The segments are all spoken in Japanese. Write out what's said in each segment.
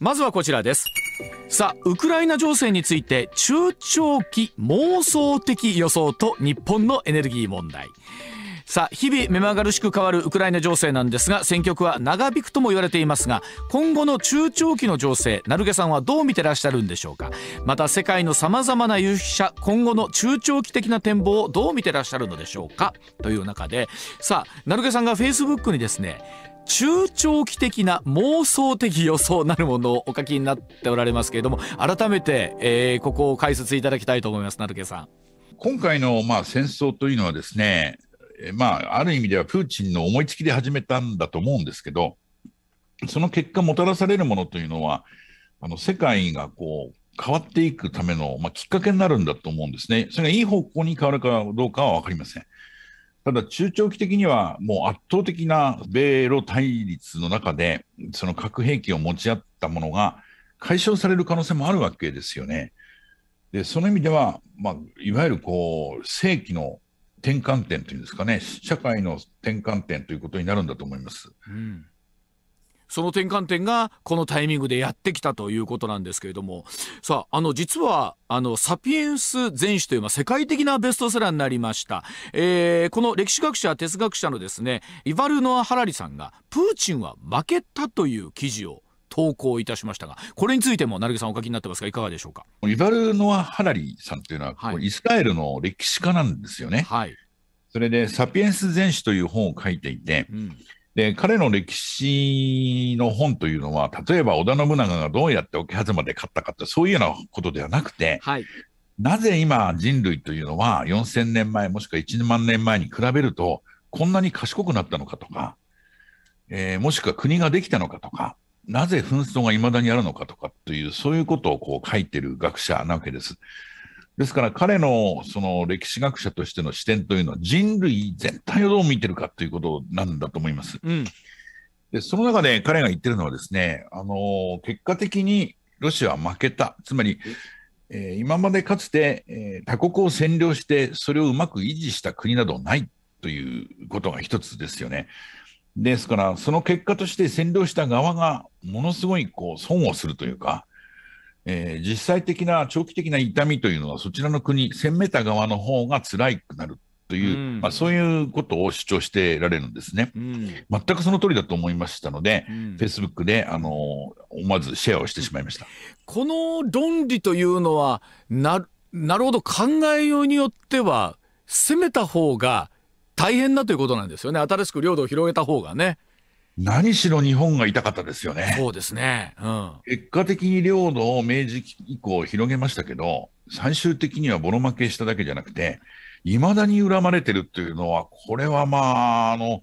まずはこちらですさあウクライナ情勢について中長期妄想的予想と日本のエネルギー問題さあ日々目まがるしく変わるウクライナ情勢なんですが選挙区は長引くとも言われていますが今後の中長期の情勢成毛さんはどう見てらっしゃるんでしょうかまた世界の様々な有識者今後の中長期的な展望をどう見てらっしゃるのでしょうかという中でさあ成毛さんが Facebook にですね中長期的な妄想的予想なるものをお書きになっておられますけれども改めて、えー、ここを解説いただきたいと思います成毛さん。今回の、まあ、戦争というのはですね、まあ、ある意味ではプーチンの思いつきで始めたんだと思うんですけどその結果もたらされるものというのはあの世界がこう変わっていくための、まあ、きっかけになるんだと思うんですね。それがいい方向に変わるかどうかは分かりません。ただ中長期的にはもう圧倒的な米ロ対立の中でその核兵器を持ち合ったものが解消される可能性もあるわけですよね。でその意味では、まあ、いわゆるこう世紀の転換点というんですかね社会の転換点ということになるんだと思います。うんその転換点がこのタイミングでやってきたということなんですけれどもさああの実はあのサピエンス全史という、世界的なベストセラーになりました、えー、この歴史学者哲学者のですねイヴァルノア・ハラリさんが「プーチンは負けた」という記事を投稿いたしましたが、これについても成木さん、お書きになってますが、いかがでしょうか。イァルノア・ハラリさんというのは、はい、イスラエルの歴史家なんですよね。はい、それで、サピエンス全史という本を書いていて、うん、で、彼の歴史の本というのは、例えば織田信長がどうやって桶狭間で勝ったかって、そういうようなことではなくて、はい、なぜ今人類というのは4000年前、もしくは1万年前に比べると、こんなに賢くなったのかとか、えー、もしくは国ができたのかとか、なぜ紛争がいまだにあるのかとかという、そういうことをこう書いてる学者なわけです。ですから彼のその歴史学者としての視点というのは人類全体をどう見てるかということなんだと思います。うん、でその中で彼が言ってるのはですね、あの結果的にロシアは負けた。つまり、えー、今までかつて、えー、他国を占領してそれをうまく維持した国などないということが一つですよね。ですから、その結果として占領した側がものすごいこう損をするというか、えー、実際的な長期的な痛みというのは、そちらの国、攻めた側の方が辛くなるという、うん、まあ、そういうことを主張してられるんですね。うん、全くその通りだと思いましたので、フェイスブックで、あのー、思わずシェアをしてしまいました。この論理というのはな、なるほど、考えようによっては、攻めた方が大変だということなんですよね、新しく領土を広げた方がね。何しろ日本が痛かったですよね。そうですね。うん、結果的に領土を明治以降広げましたけど、最終的にはボロ負けしただけじゃなくて、未だに恨まれてるっていうのは、これはまあ、あの、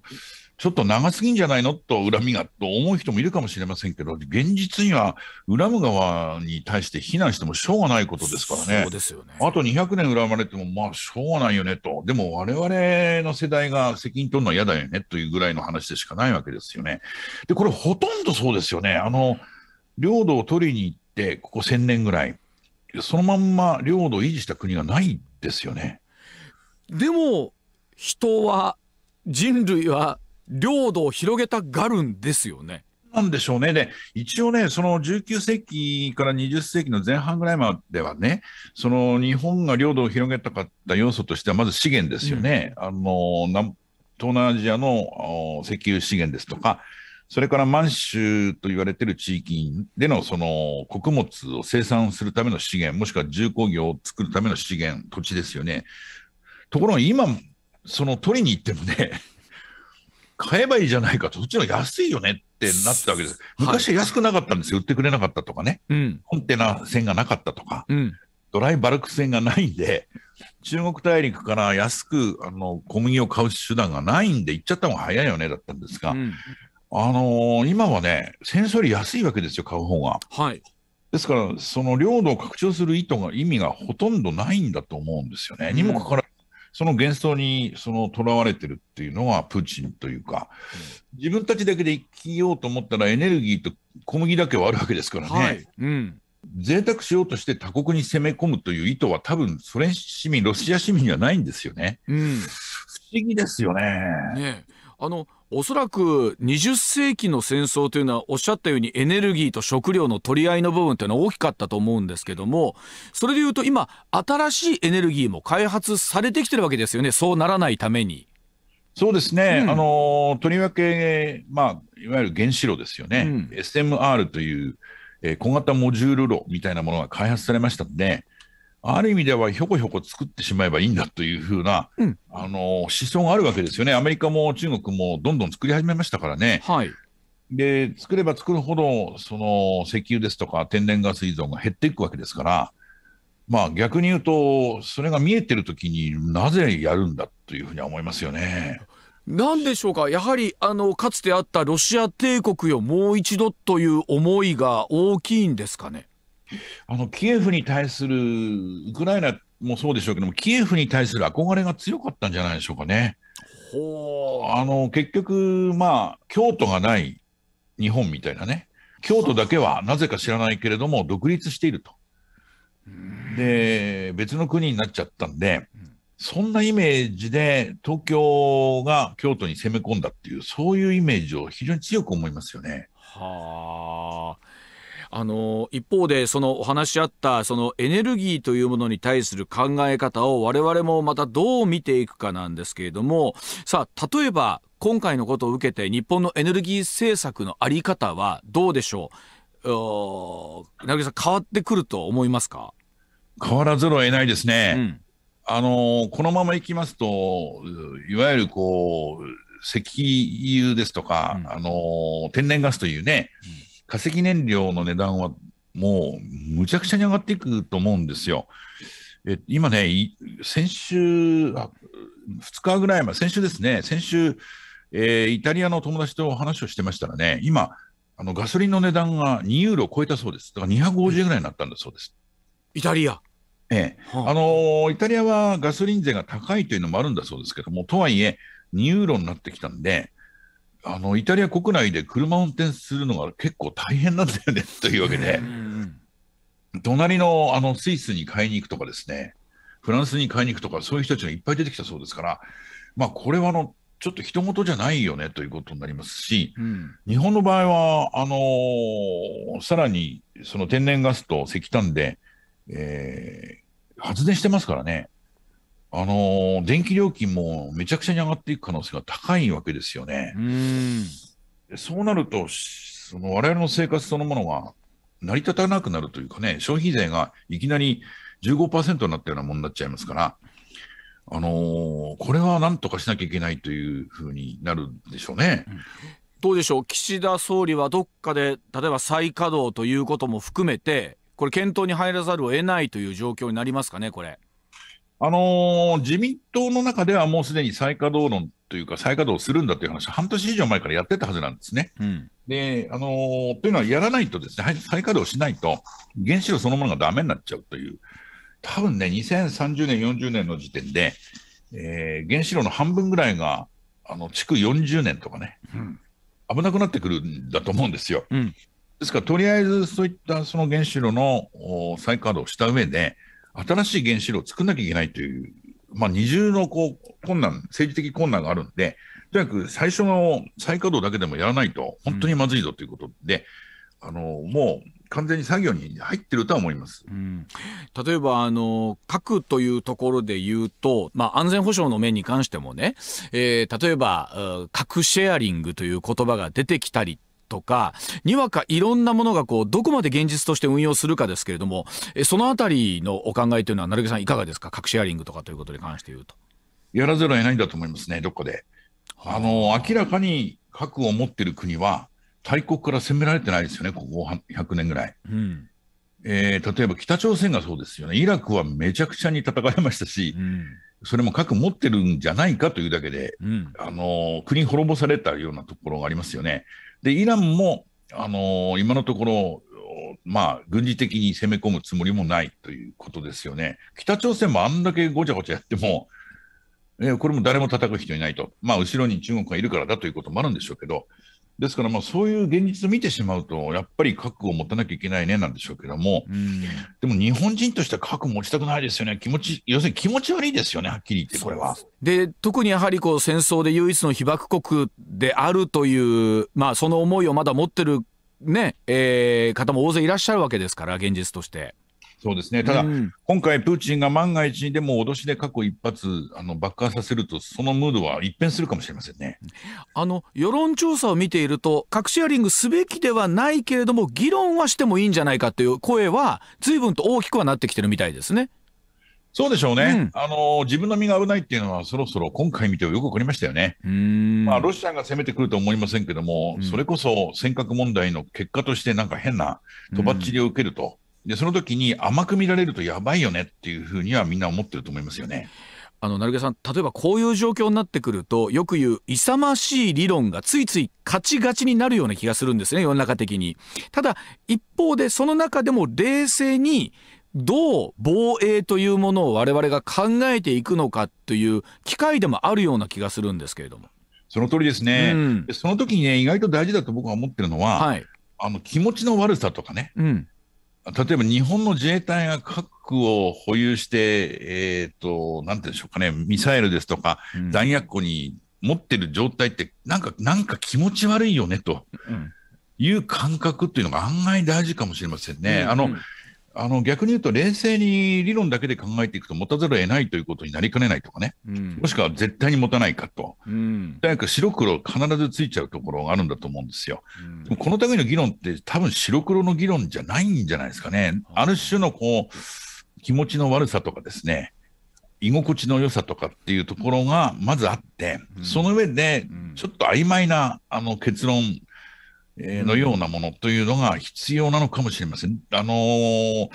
ちょっと長すぎんじゃないのと恨みがと思う人もいるかもしれませんけど、現実には恨む側に対して非難してもしょうがないことですからね、そうですよねあと200年恨まれても、まあしょうがないよねと、でも我々の世代が責任取るのは嫌だよねというぐらいの話でしかないわけですよね。で、これ、ほとんどそうですよね、あの領土を取りに行って、ここ1000年ぐらい、そのまんま領土を維持した国がないですよね。でも人は人類は領土を広げたがるんですよね。なんでしょうね。で、一応ね、その19世紀から20世紀の前半ぐらいまではね、その日本が領土を広げたかった要素としては、まず資源ですよね。うん、あの、東南アジアの石油資源ですとか、それから満州と言われている地域でのその穀物を生産するための資源、もしくは重工業を作るための資源、土地ですよね。ところが今、その取りに行ってもね、買えばいいじゃないかと、そっちの安いよねってなってたわけです。昔は安くなかったんですよ、売ってくれなかったとかね、うん、コンテナ船がなかったとか、うん、ドライバルク船がないんで、中国大陸から安くあの小麦を買う手段がないんで、行っちゃった方が早いよねだったんですが、うん、あのー、今はね、戦争より安いわけですよ、買う方が。はいですから、その領土を拡張する意図が意味がほとんどないんだと思うんですよね。にもかかわらず、その幻想にその囚われてるっていうのはプーチンというか、自分たちだけで生きようと思ったらエネルギーと小麦だけはあるわけですからね。はい、うん贅沢しようとして他国に攻め込むという意図は多分ソ連市民、ロシア市民にはないんですよね。うん、不思議ですよね。ねあのおそらく20世紀の戦争というのはおっしゃったようにエネルギーと食料の取り合いの部分というのは大きかったと思うんですけどもそれでいうと今新しいエネルギーも開発されてきてるわけですよねそうならないために。そうですね、うん、あのとりわけ、まあ、いわゆる原子炉ですよね、うん、SMR という、えー、小型モジュール炉みたいなものが開発されましたので、ある意味ではひょこひょこ作ってしまえばいいんだというふうな、うん、あの思想があるわけですよね、アメリカも中国もどんどん作り始めましたからね。はい、で作れば作るほどその石油ですとか天然ガス依存が減っていくわけですから、まあ、逆に言うと、それが見えてるときになぜやるんだというふうに思いますよね。なんでしょうか、やはりあのかつてあったロシア帝国よ、もう一度という思いが大きいんですかね。あのキエフに対するウクライナもそうでしょうけども、キエフに対する憧れが強かったんじゃないでしょうかね。ほあの結局、まあ、京都がない日本みたいなね、京都だけはなぜか知らないけれども、独立していると。で、別の国になっちゃったんで、そんなイメージで東京が京都に攻め込んだっていう、そういうイメージを非常に強く思いますよね。はあ。あの一方でそのお話し合ったそのエネルギーというものに対する考え方を我々もまたどう見ていくかなんですけれどもさあ例えば今回のことを受けて日本のエネルギー政策の在り方はどうでしょうなぎさん変わってくると思いますか変わらざるを得ないですね。うん、あのこのままいきますといわゆるこう石油ですとか、うん、あの天然ガスというね、うん化石燃料の値段はもうむちゃくちゃに上がっていくと思うんですよ。え今ね、先週、あ2日ぐらい前、先週ですね、先週、えー、イタリアの友達と話をしてましたらね、今、あのガソリンの値段が2ユーロを超えたそうです。だから250円ぐらいになったんだそうです。イタリアええ、はあ、あのー、イタリアはガソリン税が高いというのもあるんだそうですけども、とはいえ、2ユーロになってきたんで、あのイタリア国内で車運転するのが結構大変なんだよねというわけで、隣のあのスイスに買いに行くとかですね、フランスに買いに行くとか、そういう人たちがいっぱい出てきたそうですから、まあ、これはあのちょっと人事じゃないよねということになりますし、うん、日本の場合はあのー、さらにその天然ガスと石炭で、えー、発電してますからね。あの電気料金もめちゃくちゃに上がっていく可能性が高いわけですよね。うんそうなると、その我々の生活そのものが成り立たなくなるというかね、消費税がいきなり15%になったようなものになっちゃいますから、あのー、これはなんとかしなきゃいけないというふうになるんでしょうね。うんどうでしょう岸田総理はどっかで例えば再稼働ということも含めてこれ検討に入らざるを得ないという状況になりますかねこれ。あのー、自民党の中ではもうすでに再稼働論というか、再稼働するんだという話、半年以上前からやってたはずなんですね。うん、であのー、というのは、やらないとですね、再稼働しないと、原子炉そのものがだめになっちゃうという、多分ね、2030年、40年の時点で、えー、原子炉の半分ぐらいが、あの築40年とかね、うん、危なくなってくるんだと思うんですよ。うん、ですから、とりあえずそういったその原子炉の再稼働した上で、新しい原子炉を作んなきゃいけないという、まあ、二重のこう困難、政治的困難があるんで、とにかく最初の再稼働だけでもやらないと、本当にまずいぞということで、うん、あのもう完全に作業に入ってるとは思います、うん、例えばあの核というところで言うと、まあ、安全保障の面に関してもね、えー、例えば核シェアリングという言葉が出てきたりとか、にわかいろんなものがこう、どこまで現実として運用するかですけれども、えそのあたりのお考えというのは、成毛さんいかがですか核シェアリングとかということに関して言うと。やらざるを得ないんだと思いますね、どこで。あ、の、明らかに核を持ってる国は、大国から攻められてないですよね、ここ100年ぐらい。うんえー、例えば北朝鮮がそうですよね、イラクはめちゃくちゃに戦いましたし、うん、それも核持ってるんじゃないかというだけで、うん、あの国滅ぼされたようなところがありますよね。で、イランも、あのー、今のところ、まあ、軍事的に攻め込むつもりもないということですよね。北朝鮮もあんだけごちゃごちゃやっても、えー、これも誰も叩く人いないと、まあ、後ろに中国がいるからだということもあるんでしょうけど、ですから、まあ、そういう現実を見てしまうと、やっぱり核を持たなきゃいけないねなんでしょうけども、うん、でも日本人としては核持ちたくないですよね、気持ち要するに気持ち悪いですよね、はっきり言って、これは。で特にやはりこう戦争で唯一の被爆国であるという、まあ、その思いをまだ持ってるね、ねえー、方も大勢いらっしゃるわけですから、現実として。そうですねただ、うん、今回、プーチンが万が一でも脅しで過去一発あの爆破させると、そのムードは一変するかもしれませんねあの世論調査を見ていると、核シェアリングすべきではないけれども、議論はしてもいいんじゃないかという声は、ずいぶんと大きくはなってきてるみたいですね。そうでしょうね、うん、あの自分の身が危ないっていうのは、そろそろ今回見てよく分かりましたよね、まあ、ロシアが攻めてくるとは思いませんけども、うん、それこそ尖閣問題の結果として、なんか変なとばっちりを受けると。で、その時に甘く見られるとやばいよねっていうふうにはみんな思ってると思いますよね。あの成毛さん例えばこういう状況になってくるとよく言う勇ましい理論がついつい勝チガチになるような気がするんですね世の中的に。ただ一方でその中でも冷静にどう防衛というものを我々が考えていくのかという機会でもあるような気がするんですけれども。その通りですね、うん、その時にね意外と大事だと僕は思ってるのは、はい、あの気持ちの悪さとかね、うん、例えば日本の自衛隊が核を保有して、えーと、なんていうんでしょうかね、ミサイルですとか、うん、弾薬庫に持ってる状態って、なんかなんか気持ち悪いよねと。いう感覚っていうのが案外大事かもしれませんね。うんうん、あの、あの逆に言うと、冷静に理論だけで考えていくと、持たざるを得ないということになりかねないとかね、うん、もしくは絶対に持たないかと、うん、か白黒、必ずついちゃうところがあるんだと思うんですよ。うん、このための議論って、多分白黒の議論じゃないんじゃないですかね、ある種のこう気持ちの悪さとかですね、居心地の良さとかっていうところがまずあって、その上で、ちょっと曖昧なあの結論のようなものというのが必要なのかもしれません。あのー、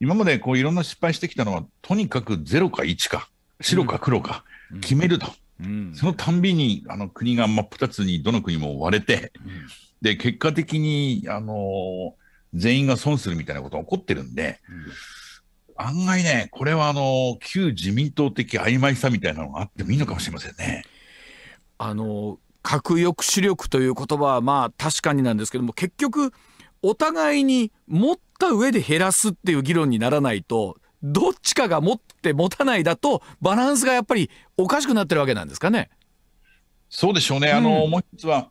今までこういろんな失敗してきたのは、とにかくゼロか1か、白か黒か、決めると、うんうん、そのたんびにあの国が真っ二つにどの国も割れて、うん、で結果的に、あのー、全員が損するみたいなことが起こってるんで、案外ね、これはあのー、旧自民党的曖昧さみたいなのがあってもいいのかもしれませんね。あの核抑止力という言葉はまあ確かになんですけども結局お互いに持った上で減らすっていう議論にならないとどっちかが持って持たないだとバランスがやっぱりおかしくなってるわけなんですかね。そうでしょうね、うん、あのもう一つは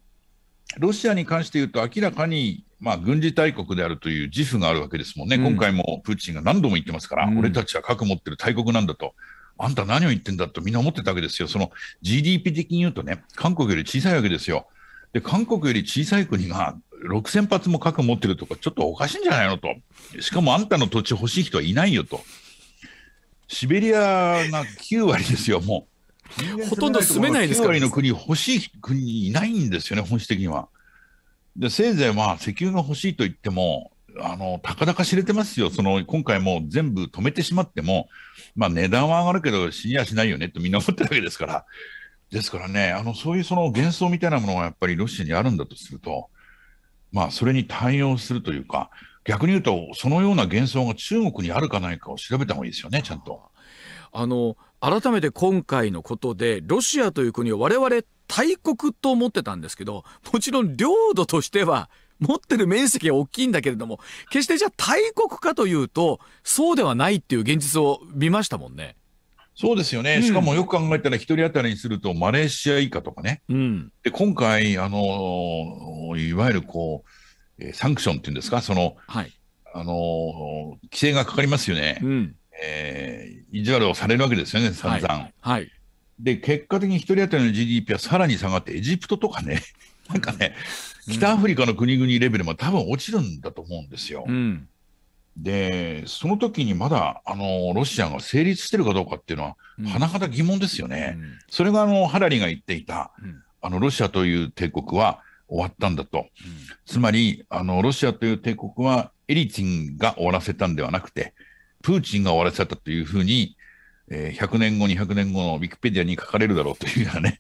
ロシアに関して言うと明らかに、まあ、軍事大国であるという自負があるわけですもんね、うん、今回もプーチンが何度も言ってますから、うん、俺たちは核持ってる大国なんだと、あんた何を言ってんだとみんな思ってたわけですよ。その GDP 的に言うとね、韓国より小さいわけですよ。で、韓国より小さい国が6000発も核持ってるとか、ちょっとおかしいんじゃないのと。しかもあんたの土地欲しい人はいないよと。シベリアが9割ですよ、もう。ほとんど住めないですから、9割の国欲しい国いないんですよね、本質的には。で、せいぜいまあ石油が欲しいと言っても、あの、たかだか知れてますよ。その、今回も全部止めてしまっても、まあ値段は上がるけど死にはしないよねってみんな思ってるわけですから。ですからね、あの、そういうその幻想みたいなものがやっぱりロシアにあるんだとすると、まあそれに対応するというか、逆に言うと、そのような幻想が中国にあるかないかを調べた方がいいですよね、ちゃんと。あの、改めて今回のことで、ロシアという国を我々大国と思ってたんですけど、もちろん領土としては持ってる面積は大きいんだけれども、決してじゃあ大国かというと、そうではないっていう現実を見ましたもんね。そうですよね、うん、しかもよく考えたら、1人当たりにすると、マレーシア以下とかね、うん、で今回、あのいわゆるこう、えー、サンクションっていうんですか、その、はい、あの規制がかかりますよね、うん、えー、意地悪をされるわけですよね、散々。はい、はい、で結果的に1人当たりの GDP はさらに下がって、エジプトとかね、なんかね、北アフリカの国々レベルも多分落ちるんだと思うんですよ。うん、で、その時にまだあのロシアが成立してるかどうかっていうのは、甚だ疑問ですよね。うん、それがあのハラリが言っていた、あのロシアという帝国は終わったんだと。つまりあの、ロシアという帝国はエリツィンが終わらせたんではなくて、プーチンが終わらせたというふうに、えー、100年後、200年後のウィキペディアに書かれるだろうというようなね、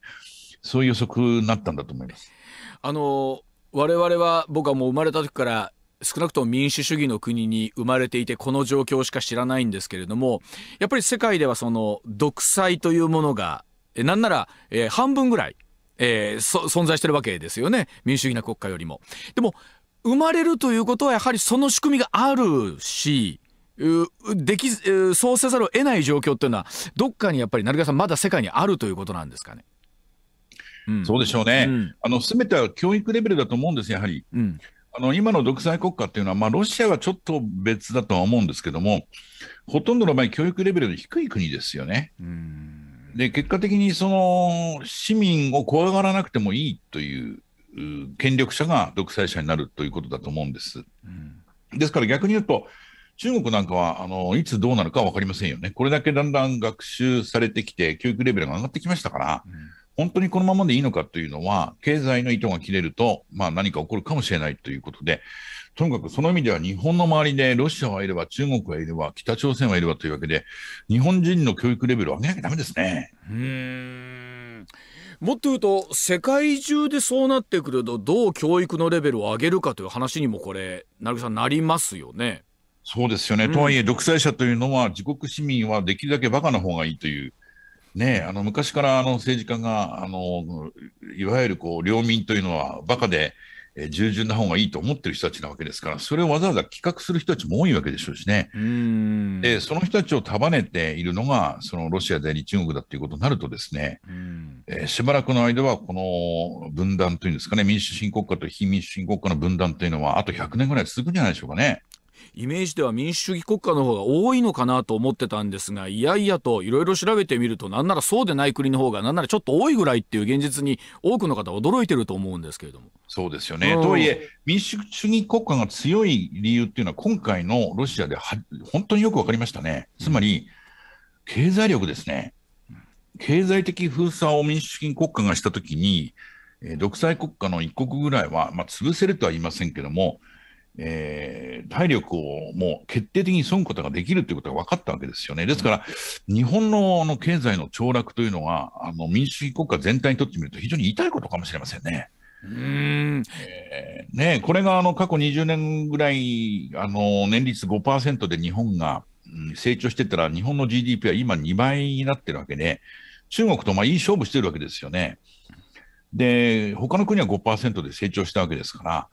そういう予測になったんだと思います。あの我々は僕はもう生まれた時から少なくとも民主主義の国に生まれていてこの状況しか知らないんですけれどもやっぱり世界ではその独裁というものがなんなら、えー、半分ぐらい、えー、存在してるわけですよね民主主義な国家よりも。でも生まれるということはやはりその仕組みがあるしできそうせざるを得ない状況っていうのはどっかにやっぱり成川さんまだ世界にあるということなんですかね。そうでしょうね、うん、あの全ては教育レベルだと思うんです、やはり。うんあの今の独裁国家っていうのは、まあ、ロシアはちょっと別だとは思うんですけども、ほとんどの場合、教育レベルの低い国ですよね。で、結果的にその市民を怖がらなくてもいいという権力者が独裁者になるということだと思うんです。ですから逆に言うと、中国なんかはあのいつどうなるか分かりませんよね。これだけだんだん学習されてきて、教育レベルが上がってきましたから。本当にこのままでいいのかというのは、経済の糸が切れると、まあ、何か起こるかもしれないということで、とにかくその意味では日本の周りでロシアはいれば、中国はいれば、北朝鮮はいればというわけで、日本人の教育レベルを上げなきゃだめですね。うんもっと言うと、世界中でそうなってくると、どう教育のレベルを上げるかという話にも、これ、成さん、なりますよね。そうですよね、うん、とはいえ、独裁者というのは、自国市民はできるだけバカな方がいいという。ね、あの昔からあの政治家があのいわゆるこう領民というのはバカで、えー、従順な方がいいと思ってる人たちなわけですから、それをわざわざ企画する人たちも多いわけでしょうしね、でその人たちを束ねているのが、そのロシアであり中国だということになると、ですね、えー、しばらくの間はこの分断というんですかね、民主主義国家と非民主主義国家の分断というのは、あと100年ぐらい続くんじゃないでしょうかね。イメージでは民主主義国家の方が多いのかなと思ってたんですがいやいやといろいろ調べてみるとなんならそうでない国の方がなんならちょっと多いぐらいっていう現実に多くの方驚いてると思うんですけれども。そうですよね、うん、とはいえ民主主義国家が強い理由っていうのは今回のロシアでは本当によく分かりましたね。つまり、経済力ですね。経済的封鎖を民主主義国家がしたときに、独裁国家の一国ぐらいは、まあ、潰せるとは言いませんけども、えー、体力をもう決定的に損ぐことができるということが分かったわけですよね。ですから、日本のあの経済の凋落というのは、あの民主主義国家全体にとってみると、非常に痛いことかもしれませんね。うんえー、ねこれがあの過去20年ぐらい、あの年率5%で日本が、うん、成長してたら、日本の GDP は今2倍になってるわけで、中国とまあいい勝負してるわけですよね。で、他の国は5%で成長したわけですから、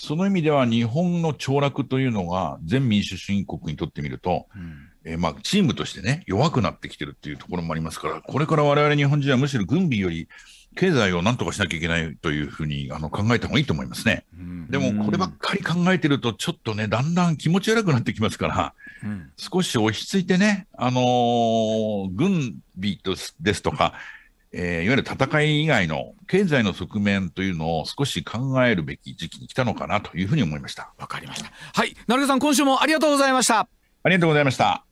その意味では日本の凋落というのが全民主主義国にとってみると、うん、えー、まあ、チームとしてね、弱くなってきてるっていうところもありますから、これから我々日本人はむしろ軍備より経済をなんとかしなきゃいけないというふうにあの考えた方がいいと思いますね。うん、でもこればっかり考えてると、ちょっとね、だんだん気持ち悪くなってきますから、うん、少し落ち着いてね、あのー、軍備とですとか、えー、いわゆる戦い以外の経済の側面というのを少し考えるべき時期に来たのかなというふうに思いました。わかりました。はい、成田さん、今週もありがとうございました。ありがとうございました。